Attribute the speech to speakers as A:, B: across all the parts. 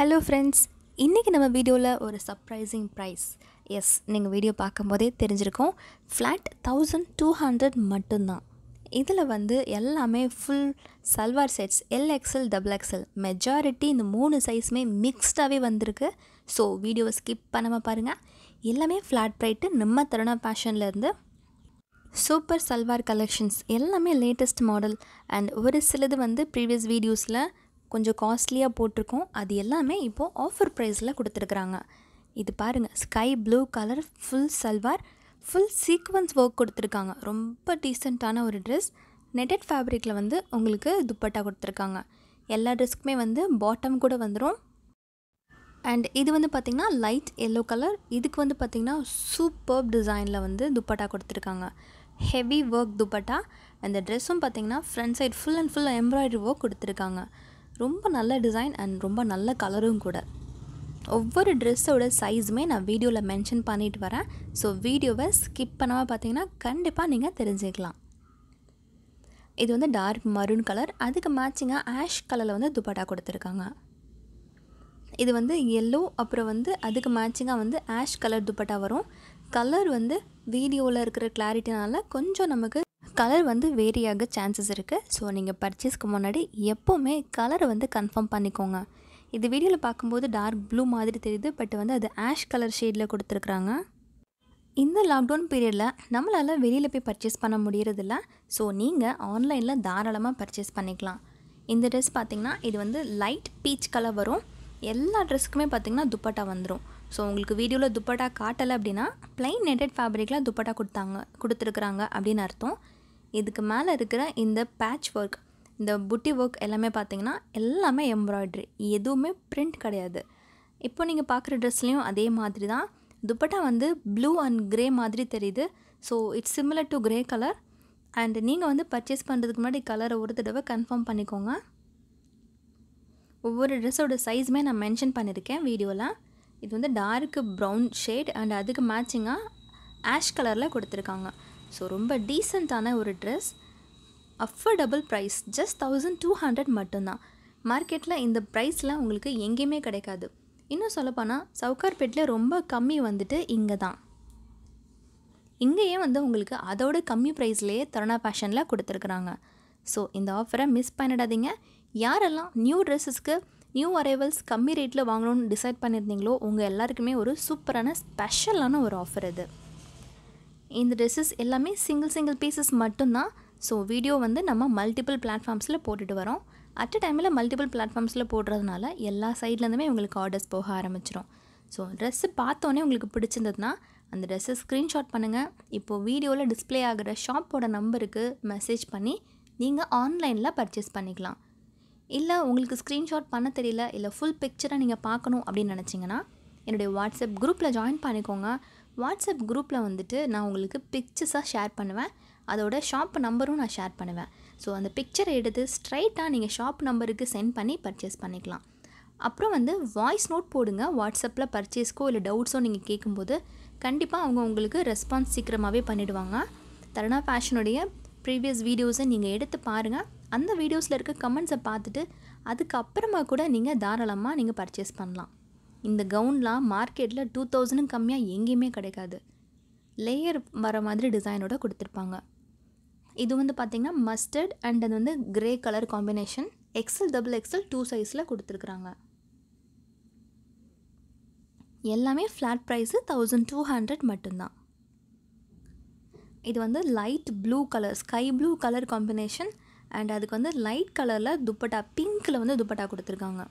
A: hello friends இன்றைக்கி நம்ம வீடியோவில் ஒரு சர்ப்ரைசிங் ப்ரைஸ் எஸ் நீங்கள் வீடியோ பார்க்கும்போதே தெரிஞ்சிருக்கோம் ஃப்ளாட் தௌசண்ட் டூ ஹண்ட்ரட் மட்டும்தான் இதில் வந்து எல்லாமே full salwar sets L double XL majority இந்த மூணு சைஸுமே மிக்ஸ்டாகவே வந்திருக்கு ஸோ வீடியோவை ஸ்கிப் பண்ணாமல் பாருங்கள் எல்லாமே ஃப்ளாட் ப்ரைட்டு நம்ம தருணா ஃபேஷன்லேருந்து சூப்பர் சல்வார் கலெக்ஷன்ஸ் எல்லாமே லேட்டஸ்ட் மாடல் அண்ட் ஒரு சிலது வந்து ப்ரீவியஸ் வீடியோஸில் கொஞ்சம் காஸ்ட்லியாக போட்டிருக்கோம் அது எல்லாமே இப்போது ஆஃபர் ப்ரைஸில் கொடுத்துருக்குறாங்க இது பாருங்கள் sky blue colour full salwar full sequins work கொடுத்துருக்காங்க ரொம்ப டீசெண்டான ஒரு ட்ரெஸ் நெட்டட் ஃபேப்ரிக்கில் வந்து உங்களுக்கு துப்பட்டா கொடுத்துருக்காங்க எல்லா ட்ரெஸ்க்குமே வந்து பாட்டம் கூட வந்துடும் அண்ட் இது வந்து பார்த்திங்கன்னா லைட் எல்லோ கலர் இதுக்கு வந்து பார்த்திங்கன்னா சூப்பர் டிசைனில் வந்து துப்பட்டா கொடுத்துருக்காங்க ஹெவி ஒர்க் துப்பட்டா அந்த ட்ரெஸ்ஸும் பார்த்திங்கன்னா front side full and full embroidery work கொடுத்துருக்காங்க ரொம்ப நல்ல டிசைன் அண்ட் ரொம்ப நல்ல கலரும் கூட ஒவ்வொரு ட்ரெஸ்ஸோட சைஸுமே நான் வீடியோவில் மென்ஷன் பண்ணிட்டு வரேன் ஸோ வீடியோவை ஸ்கிப் பண்ணாமல் பார்த்தீங்கன்னா கண்டிப்பாக நீங்கள் தெரிஞ்சுக்கலாம் இது வந்து டார்க் மருன் கலர் அதுக்கு மேட்சிங்காக ஆஷ் கலரில் வந்து துப்பாட்டா கொடுத்துருக்காங்க இது வந்து எல்லோ அப்புறம் வந்து அதுக்கு மேட்சிங்காக வந்து ஆஷ் கலர் துப்பட்டா வரும் கலர் வந்து வீடியோவில் இருக்கிற கிளாரிட்டினால கொஞ்சம் நமக்கு கலர் வந்து வேரியாக சான்சஸ் இருக்குது ஸோ நீங்கள் பர்ச்சேஸ்க்கு முன்னாடி எப்போவுமே கலரை வந்து கன்ஃபார்ம் பண்ணிக்கோங்க இது வீடியோவில் பார்க்கும்போது டார்க் ப்ளூ மாதிரி தெரியுது பட் வந்து அது ஆஷ் கலர் ஷேடில் கொடுத்துருக்குறாங்க இந்த லாக்டவுன் பீரியடில் நம்மளால் வெளியில் போய் பர்ச்சேஸ் பண்ண முடியறதில்ல ஸோ நீங்கள் ஆன்லைனில் தாராளமாக பர்ச்சேஸ் பண்ணிக்கலாம் இந்த ட்ரெஸ் பார்த்திங்கன்னா இது வந்து லைட் பீச் கலர் வரும் எல்லா ட்ரெஸ்க்குமே பார்த்திங்கன்னா துப்பட்டா வந்துடும் ஸோ உங்களுக்கு வீடியோவில் துப்பட்டா காட்டலை அப்படின்னா பிளைன் நெட்டட் ஃபேப்ரிக்கில் துப்பட்டா கொடுத்தாங்க கொடுத்துருக்குறாங்க அப்படின்னு அர்த்தம் இதுக்கு மேலே இருக்கிற இந்த பேட்ச் ஒர்க் இந்த புட்டி ஒர்க் எல்லாமே பார்த்திங்கன்னா எல்லாமே எம்ப்ராய்ட்ரி எதுவுமே பிரிண்ட் கிடையாது இப்போ நீங்கள் பார்க்குற ட்ரெஸ்லேயும் அதே மாதிரி தான் துப்பட்டா வந்து ப்ளூ அண்ட் க்ரே மாதிரி தெரியுது so it's similar to grey colour and நீங்கள் வந்து பர்ச்சேஸ் பண்ணுறதுக்கு முன்னாடி கலரை ஒரு தடவை கன்ஃபார்ம் பண்ணிக்கோங்க ஒவ்வொரு ட்ரெஸ்ஸோட சைஸுமே நான் மென்ஷன் பண்ணியிருக்கேன் வீடியோவில் இது வந்து டார்க் ப்ரௌன் ஷேட் அண்ட் அதுக்கு மேட்சிங்காக ஆஷ் கலரில் கொடுத்துருக்காங்க ஸோ ரொம்ப டீசெண்டான ஒரு dress affordable price just thousand two hundred மட்டும்தான் மார்க்கெட்டில் இந்த ப்ரைஸ்லாம் உங்களுக்கு எங்கேயுமே கிடைக்காது இன்னும் சொல்லப்போனால் சவுகார்பேட்டில் ரொம்ப கம்மி வந்துட்டு இங்கே தான் இங்கேயே வந்து உங்களுக்கு அதோட கம்மி ப்ரைஸ்லேயே தருணா ஃபேஷனில் கொடுத்துருக்குறாங்க ஸோ இந்த ஆஃபரை மிஸ் பண்ணிடாதீங்க யாரெல்லாம் நியூ ட்ரெஸ்ஸஸ்க்கு நியூ அரைவல்ஸ் கம்மி ரேட்டில் வாங்கணும்னு டிசைட் பண்ணியிருந்தீங்களோ உங்கள் எல்லாருக்குமே ஒரு சூப்பரான ஸ்பெஷலான ஒரு ஆஃபர் இது இந்த ட்ரெஸ்ஸஸ் எல்லாமே சிங்கிள் சிங்கிள் பீசஸ் மட்டும்தான் ஸோ வீடியோ வந்து நம்ம மல்டிபிள் பிளாட்ஃபார்ம்ஸில் போட்டுட்டு வரோம் அட் அ டைமில் மல்டிபிள் பிளாட்ஃபார்ம்ஸில் போடுறதுனால எல்லா சைட்லேருந்துமே உங்களுக்கு ஆர்டர்ஸ் போக ஆரம்பிச்சிடும் ஸோ ட்ரெஸ்ஸு பார்த்தோன்னே உங்களுக்கு பிடிச்சிருந்ததுன்னா அந்த ட்ரெஸ்ஸை ஸ்க்ரீன்ஷாட் பண்ணுங்கள் இப்போது வீடியோவில் டிஸ்பிளே ஆகிற ஷாப்போட நம்பருக்கு மெசேஜ் பண்ணி நீங்கள் ஆன்லைனில் பர்ச்சேஸ் பண்ணிக்கலாம் இல்லை உங்களுக்கு ஸ்க்ரீன்ஷாட் பண்ண தெரியல இல்லை ஃபுல் பிக்சரை நீங்கள் பார்க்கணும் அப்படின்னு நினச்சிங்கன்னா என்னுடைய வாட்ஸ்அப் குரூப்பில் ஜாயின் பண்ணிக்கோங்க வாட்ஸ்அப் குரூப்பில் வந்துட்டு நான் உங்களுக்கு பிக்சர்ஸாக ஷேர் பண்ணுவேன் அதோட ஷாப் நம்பரும் நான் ஷேர் பண்ணுவேன் ஸோ அந்த பிக்சரை எடுத்து ஸ்ட்ரைட்டாக நீங்கள் ஷாப் நம்பருக்கு சென்ட் பண்ணி பர்ச்சேஸ் பண்ணிக்கலாம் அப்புறம் வந்து வாய்ஸ் நோட் போடுங்க வாட்ஸ்அப்பில் பர்ச்சேஸ்க்கோ இல்லை டவுட்ஸோ நீங்கள் கேட்கும்போது கண்டிப்பாக அவங்க உங்களுக்கு ரெஸ்பான்ஸ் சீக்கிரமாகவே பண்ணிவிடுவாங்க தருணா ஃபேஷனுடைய ப்ரீவியஸ் வீடியோஸை நீங்கள் எடுத்து பாருங்கள் அந்த வீடியோஸில் இருக்க கமெண்ட்ஸை பார்த்துட்டு அதுக்கப்புறமா கூட நீங்கள் தாராளமாக நீங்கள் பர்ச்சேஸ் பண்ணலாம் இந்த கவுன்லாம் மார்க்கெட்டில் டூ தௌசண்ட்னு கம்மியாக எங்கேயுமே கிடைக்காது லேயர் வர மாதிரி டிசைனோட கொடுத்துருப்பாங்க இது வந்து பார்த்திங்கன்னா மஸ்டர்ட் அண்ட் அது வந்து grey colour combination XL double XL two சைஸில் கொடுத்துருக்குறாங்க எல்லாமே flat price thousand two hundred மட்டும்தான் இது வந்து light blue colour sky blue colour combination and அதுக்கு வந்து லைட் கலரில் துப்பட்டா பிங்க்கில் வந்து துப்பட்டா கொடுத்துருக்காங்க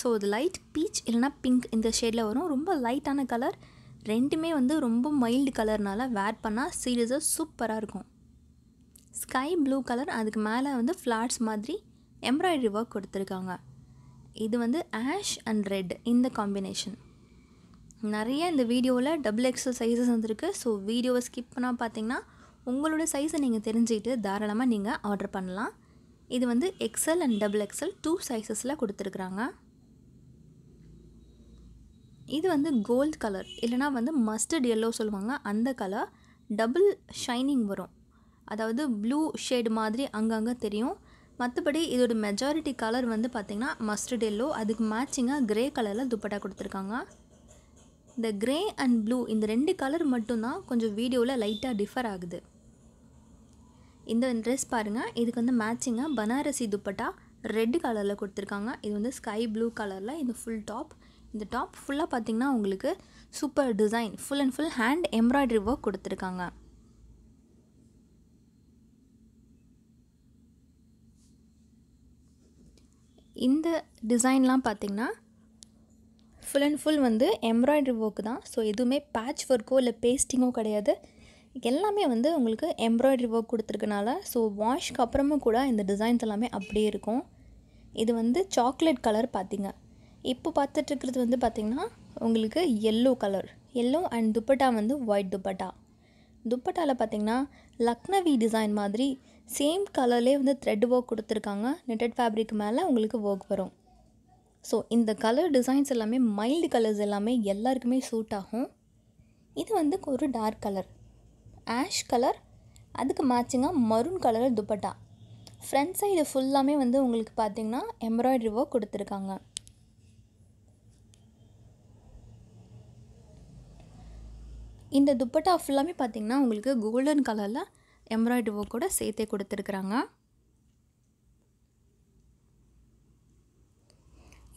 A: ஸோ இது லைட் பீச் இல்லைனா பிங்க் இந்த ஷேடில் வரும் ரொம்ப லைட்டான கலர் ரெண்டுமே வந்து ரொம்ப மைல்டு கலர்னால் வேர் பண்ணால் சீரியஸாக சூப்பராக இருக்கும் ஸ்கை ப்ளூ கலர் அதுக்கு மேலே வந்து ஃப்ளாட்ஸ் மாதிரி எம்ப்ராய்டரி ஒர்க் கொடுத்துருக்காங்க இது வந்து ஆஷ் அண்ட் ரெட் இந்த காம்பினேஷன் நிறைய இந்த வீடியோவில் டபுள் எக்ஸல் சைஸஸ் வந்துருக்கு ஸோ வீடியோவை ஸ்கிப் பண்ணால் பார்த்தீங்கன்னா உங்களோட சைஸை நீங்கள் தெரிஞ்சுக்கிட்டு தாராளமாக நீங்கள் ஆர்டர் பண்ணலாம் இது வந்து XL and double XL two சைஸஸில் கொடுத்துருக்குறாங்க இது வந்து கோல்ட் கலர் இல்லைனா வந்து மஸ்டர்ட் எல்லோ சொல்லுவாங்க அந்த கலர் டபுள் ஷைனிங் வரும் அதாவது ப்ளூ ஷேடு மாதிரி அங்கங்கே தெரியும் மற்றபடி இதோட மெஜாரிட்டி கலர் வந்து பார்த்திங்கன்னா மஸ்டர்ட் எல்லோ அதுக்கு மேட்சிங்காக க்ரே கலரில் துப்பட்டா கொடுத்துருக்காங்க இந்த க்ரே அண்ட் ப்ளூ இந்த ரெண்டு கலர் மட்டும்தான் கொஞ்சம் வீடியோவில் லைட்டாக டிஃபர் ஆகுது இந்த ட்ரெஸ் பாருங்கள் இதுக்கு வந்து மேட்சிங்காக பனாரசி துப்பட்டா ரெட் கலரில் கொடுத்துருக்காங்க இது வந்து ஸ்கை ப்ளூ கலரில் இது ஃபுல் டாப் இந்த டாப் ஃபுல்லாக பார்த்திங்கன்னா உங்களுக்கு super design full and full hand embroidery work கொடுத்துருக்காங்க இந்த டிசைன்லாம் பார்த்திங்கன்னா ஃபுல் அண்ட் ஃபுல் வந்து எம்ப்ராய்டரி ஒர்க்கு தான் ஸோ எதுவுமே பேட்ச் ஒர்க்கோ இல்லை பேஸ்டிங்கோ கிடையாது எல்லாமே வந்து உங்களுக்கு எம்ப்ராய்டரி ஒர்க் கொடுத்துருக்கனால ஸோ வாஷ்க்கு அப்புறமும் கூட இந்த டிசைன்ஸ் எல்லாமே அப்படியே இருக்கும் இது வந்து சாக்லேட் கலர் பார்த்திங்க இப்போ பார்த்துட்ருக்கிறது வந்து பார்த்திங்கன்னா உங்களுக்கு yellow colour yellow and dupatta வந்து ஒயிட் துப்பட்டா துப்பட்டாவில் பார்த்திங்கன்னா லக்னவி டிசைன் மாதிரி சேம் கலர்லேயே வந்து த்ரெட் ஒர்க் கொடுத்துருக்காங்க நெட்டட் ஃபேப்ரிக் மேலே உங்களுக்கு ஒர்க் வரும் ஸோ இந்த கலர் டிசைன்ஸ் எல்லாமே மைல்டு கலர்ஸ் எல்லாமே எல்லாருக்குமே சூட் ஆகும் இது வந்து ஒரு டார்க் கலர் ஆஷ் கலர் அதுக்கு மேட்சிங்காக maroon colour dupatta front side ஃபுல்லாமே வந்து உங்களுக்கு பார்த்திங்கன்னா எம்ப்ராய்டரி ஒர்க் கொடுத்துருக்காங்க இந்த துப்பட்டா ஃபுல்லாமே பார்த்திங்கன்னா உங்களுக்கு கோல்டன் கலரில் எம்ப்ராய்டரி கூட சேர்த்தே கொடுத்துருக்குறாங்க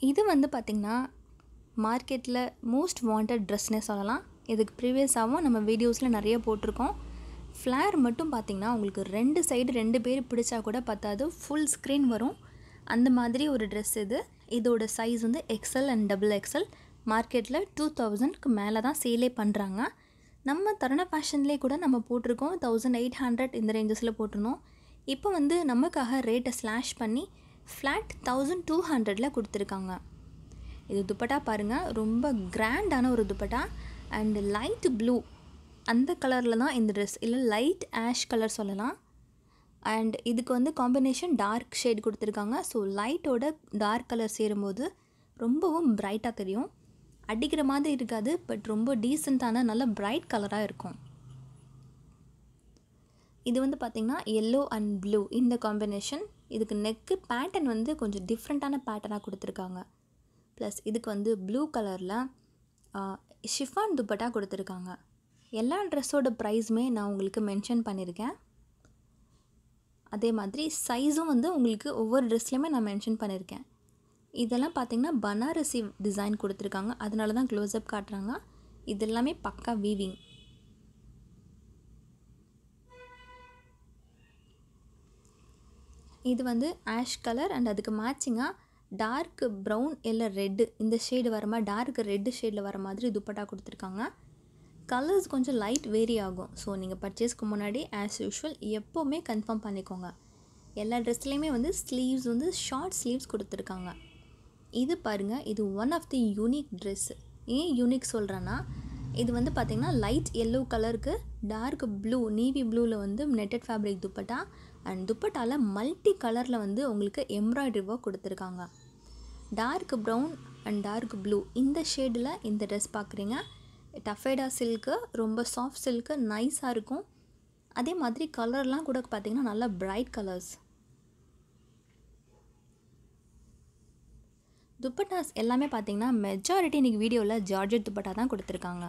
A: இது வந்து பார்த்திங்கன்னா மார்க்கெட்டில் மோஸ்ட் வாண்டட் ட்ரெஸ்னே சொல்லலாம் இதுக்கு ப்ரீவியஸாகவும் நம்ம வீடியோஸில் நிறைய போட்டிருக்கோம் ஃப்ளேர் மட்டும் பார்த்திங்கன்னா உங்களுக்கு ரெண்டு சைடு ரெண்டு பேர் பிடிச்சா கூட பார்த்தாது ஃபுல் ஸ்க்ரீன் வரும் அந்த மாதிரி ஒரு ட்ரெஸ் இது இதோட சைஸ் வந்து எக்ஸல் அண்ட் டபுள் எக்ஸல் மார்க்கெட்டில் டூ தௌசண்ட்க்கு மேலே தான் சேலே பண்ணுறாங்க நம்ம தருண ஃபேஷன்லேயே கூட நம்ம போட்டிருக்கோம் தௌசண்ட் எயிட் ஹண்ட்ரட் இந்த ரேஞ்சஸில் போட்டிருந்தோம் இப்போ வந்து நமக்காக ரேட்டை ஸ்லாஷ் பண்ணி ஃப்ளாட் தௌசண்ட் டூ ஹண்ட்ரடில் கொடுத்துருக்காங்க இது துப்பட்டா பாருங்கள் ரொம்ப கிராண்டான ஒரு துப்பட்டா அண்டு லைட் ப்ளூ அந்த கலரில் தான் இந்த ட்ரெஸ் இல்லை லைட் ஆஷ் கலர் சொல்லலாம் அண்ட் இதுக்கு வந்து காம்பினேஷன் டார்க் ஷேட் கொடுத்துருக்காங்க ஸோ லைட்டோட டார்க் கலர் சேரும்போது ரொம்பவும் ப்ரைட்டாக தெரியும் அடிக்கிற மாதிரி இருக்காது பட் ரொம்ப டீசெண்டான நல்ல பிரைட் கலராக இருக்கும் இது வந்து பார்த்திங்கன்னா எல்லோ அண்ட் ப்ளூ இந்த காம்பினேஷன் இதுக்கு நெக்கு பேட்டர்ன் வந்து கொஞ்சம் டிஃப்ரெண்ட்டான பேட்டர்னாக கொடுத்துருக்காங்க ப்ளஸ் இதுக்கு வந்து ப்ளூ கலரில் ஷிஃபான் துப்பட்டா கொடுத்துருக்காங்க எல்லா ட்ரெஸ்ஸோட ப்ரைஸுமே நான் உங்களுக்கு மென்ஷன் பண்ணியிருக்கேன் அதே மாதிரி சைஸும் வந்து உங்களுக்கு ஒவ்வொரு ட்ரெஸ்லையுமே நான் மென்ஷன் பண்ணியிருக்கேன் இதெல்லாம் பார்த்திங்கன்னா பனாரசி டிசைன் கொடுத்துருக்காங்க அதனால தான் க்ளோஸ்அப் காட்டுறாங்க இதெல்லாமே பக்கா வீவிங் இது வந்து ஆஷ் கலர் அண்ட் அதுக்கு மேட்சிங்காக டார்க் ப்ரௌன் இல்லை ரெட்டு இந்த ஷேடு வர மாதிரி டார்க் ரெட்டு ஷேடில் வர மாதிரி துப்பட்டா கொடுத்துருக்காங்க கலர்ஸ் கொஞ்சம் லைட் வேரி ஆகும் ஸோ நீங்கள் பர்ச்சேஸ்க்கு முன்னாடி ஆஸ் யூஷுவல் எப்போவுமே கன்ஃபார்ம் பண்ணிக்கோங்க எல்லா ட்ரெஸ்லேயுமே வந்து ஸ்லீவ்ஸ் வந்து ஷார்ட் ஸ்லீவ்ஸ் கொடுத்துருக்காங்க இது பாருங்கள் இது one of the unique dress ஏன் யூனிக் சொல்கிறேன்னா இது வந்து பார்த்திங்கன்னா லைட் எல்லோ கலருக்கு டார்க் ப்ளூ நீவி ப்ளூவில் வந்து நெட்டட் ஃபேப்ரிக் துப்பட்டா அண்ட் துப்பட்டாவில் மல்டி கலரில் வந்து உங்களுக்கு எம்ப்ராய்டரி ஒர்க் கொடுத்துருக்காங்க dark brown and dark blue இந்த ஷேடில் இந்த ட்ரெஸ் பார்க்குறீங்க டஃபேடா சில்க்கு ரொம்ப சாஃப்ட் சில்க்கு நைஸாக இருக்கும் அதே மாதிரி கலர்லாம் கூட பார்த்திங்கன்னா நல்லா ப்ரைட் கலர்ஸ் துப்பட்டாஸ் எல்லாமே பார்த்திங்கன்னா மெஜாரிட்டி இன்றைக்கி வீடியோவில் ஜார்ஜட் துப்பட்டா தான் கொடுத்துருக்காங்க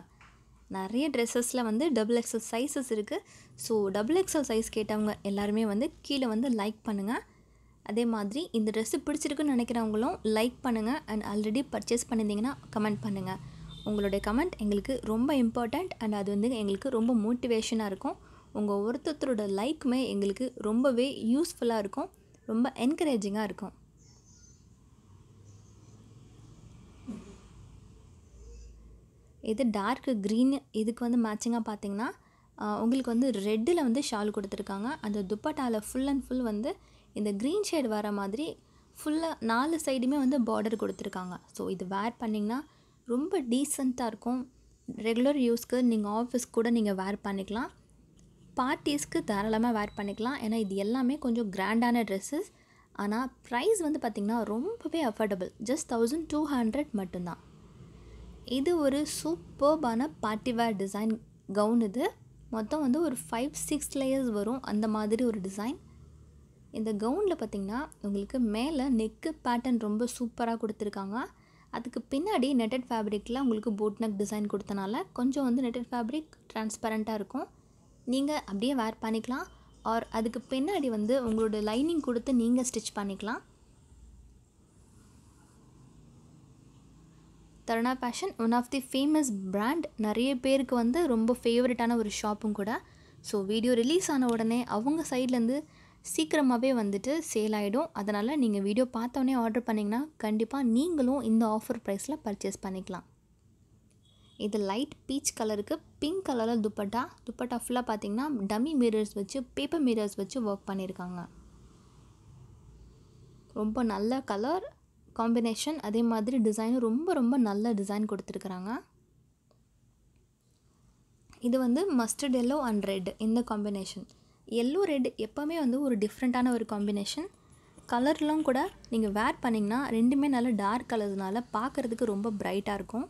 A: நிறைய ட்ரெஸ்ஸஸில் வந்து டபுள் எக்ஸல் சைஸஸ் இருக்குது ஸோ டபுள் எக்ஸல் சைஸ் கேட்டவங்க எல்லாருமே வந்து கீழே வந்து லைக் பண்ணுங்கள் அதே மாதிரி இந்த ட்ரெஸ்ஸு பிடிச்சிருக்குன்னு நினைக்கிறவங்களும் லைக் பண்ணுங்கள் அண்ட் ஆல்ரெடி பர்ச்சேஸ் பண்ணியிருந்தீங்கன்னா கமெண்ட் பண்ணுங்கள் உங்களுடைய கமெண்ட் எங்களுக்கு ரொம்ப இம்பார்ட்டண்ட் அண்ட் அது வந்து எங்களுக்கு ரொம்ப மோட்டிவேஷனாக இருக்கும் உங்கள் ஒருத்தரோட லைக்குமே எங்களுக்கு ரொம்பவே யூஸ்ஃபுல்லாக இருக்கும் ரொம்ப என்கரேஜிங்காக இருக்கும் இது டார்க் க்ரீன் இதுக்கு வந்து மேட்சிங்காக பார்த்தீங்கன்னா உங்களுக்கு வந்து ரெட்டில் வந்து ஷால் கொடுத்துருக்காங்க அந்த துப்பட்டாவில் ஃபுல் அண்ட் ஃபுல் வந்து இந்த க்ரீன் ஷேட் வர மாதிரி ஃபுல்லாக நாலு சைடுமே வந்து பார்டர் கொடுத்துருக்காங்க ஸோ இது வேர் பண்ணிங்கன்னா ரொம்ப டீசெண்டாக இருக்கும் ரெகுலர் யூஸ்க்கு நீங்கள் ஆஃபீஸ்க்கு கூட நீங்கள் வேர் பண்ணிக்கலாம் பார்ட்டிஸ்க்கு தாராளமாக வேர் பண்ணிக்கலாம் ஏன்னா இது எல்லாமே கொஞ்சம் கிராண்டான ட்ரெஸ்ஸஸ் ஆனால் ப்ரைஸ் வந்து பார்த்திங்கன்னா ரொம்பவே affordable just thousand two hundred மட்டும்தான் இது ஒரு சூப்பர்பான பார்ட்டிவேர் டிசைன் கவுன் இது மொத்தம் வந்து ஒரு ஃபைவ் சிக்ஸ் லேயர்ஸ் வரும் அந்த மாதிரி ஒரு டிசைன் இந்த கவுனில் பார்த்திங்கன்னா உங்களுக்கு மேலே நெக்கு பேட்டர்ன் ரொம்ப சூப்பராக கொடுத்துருக்காங்க அதுக்கு பின்னாடி நெட்டட் ஃபேப்ரிக்கில் உங்களுக்கு போட்னக் நெக் டிசைன் கொடுத்தனால கொஞ்சம் வந்து நெட்டட் ஃபேப்ரிக் ட்ரான்ஸ்பரண்ட்டாக இருக்கும் நீங்கள் அப்படியே வேர் பண்ணிக்கலாம் ஆர் அதுக்கு பின்னாடி வந்து உங்களோட லைனிங் கொடுத்து நீங்கள் ஸ்டிச் பண்ணிக்கலாம் Taruna fashion one of the famous brand நிறைய பேருக்கு வந்து ரொம்ப ஃபேவரட்டான ஒரு ஷாப்பும் கூட ஸோ வீடியோ ரிலீஸ் ஆன உடனே அவங்க சைட்லேருந்து சீக்கிரமாகவே வந்துட்டு சேல் ஆகிடும் அதனால் நீங்கள் வீடியோ பார்த்தோன்னே ஆர்டர் பண்ணிங்கன்னா கண்டிப்பாக நீங்களும் இந்த ஆஃபர் ப்ரைஸில் பர்ச்சேஸ் பண்ணிக்கலாம் இது லைட் பீச் கலருக்கு பிங்க் கலரில் துப்பட்டா துப்பட்டா ஃபுல்லாக பார்த்தீங்கன்னா டம்மி மிரர்ஸ் வச்சு பேப்பர் மிரர்ஸ் வச்சு ஒர்க் பண்ணியிருக்காங்க ரொம்ப நல்ல கலர் காம்பினேஷன் அதே மாதிரி டிசைனும் ரொம்ப ரொம்ப நல்ல டிசைன் கொடுத்துருக்குறாங்க இது வந்து மஸ்டர்ட் எல்லோ அண்ட் ரெட் இந்த காம்பினேஷன் எல்லோ ரெட் எப்போவுமே வந்து ஒரு டிஃப்ரெண்ட்டான ஒரு காம்பினேஷன் கலர்லாம் கூட நீங்கள் வேர் பண்ணிங்கன்னா ரெண்டுமே நல்ல டார்க் கலர்னால பார்க்குறதுக்கு ரொம்ப ப்ரைட்டாக இருக்கும்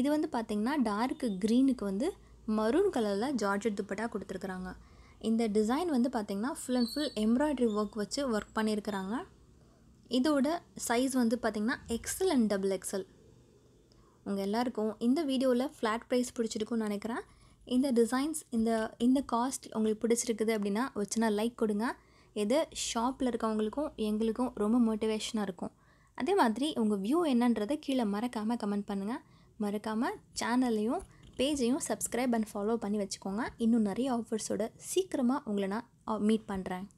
A: இது வந்து பார்த்திங்கன்னா டார்க் க்ரீனுக்கு வந்து மரூன் கலரில் ஜார்ஜட் துப்பட்டா கொடுத்துருக்குறாங்க இந்த டிசைன் வந்து பார்த்திங்கன்னா full and full embroidery work வச்சு ஒர்க் பண்ணியிருக்கிறாங்க இதோட சைஸ் வந்து பார்த்திங்கன்னா எக்ஸல் அண்ட் டபுள் எக்ஸல் உங்கள் எல்லாருக்கும் இந்த வீடியோவில் ஃப்ளாட் ப்ரைஸ் பிடிச்சிருக்குன்னு நினைக்கிறேன் இந்த டிசைன்ஸ் இந்த இந்த காஸ்ட் உங்களுக்கு பிடிச்சிருக்குது அப்படின்னா வச்சுனா லைக் கொடுங்க இது ஷாப்பில் இருக்கவங்களுக்கும் எங்களுக்கும் ரொம்ப மோட்டிவேஷனாக இருக்கும் அதே மாதிரி உங்கள் வியூ என்னன்றதை கீழே மறக்காமல் கமெண்ட் பண்ணுங்கள் மறக்காமல் சேனல்லையும் பேஜையும் சப்ஸ்கிரைப் அண்ட் ஃபாலோ பண்ணி வச்சுக்கோங்க இன்னும் நிறைய ஆஃபர்ஸோடு சீக்கிரமாக உங்களை நான் மீட் பண்ணுறேன்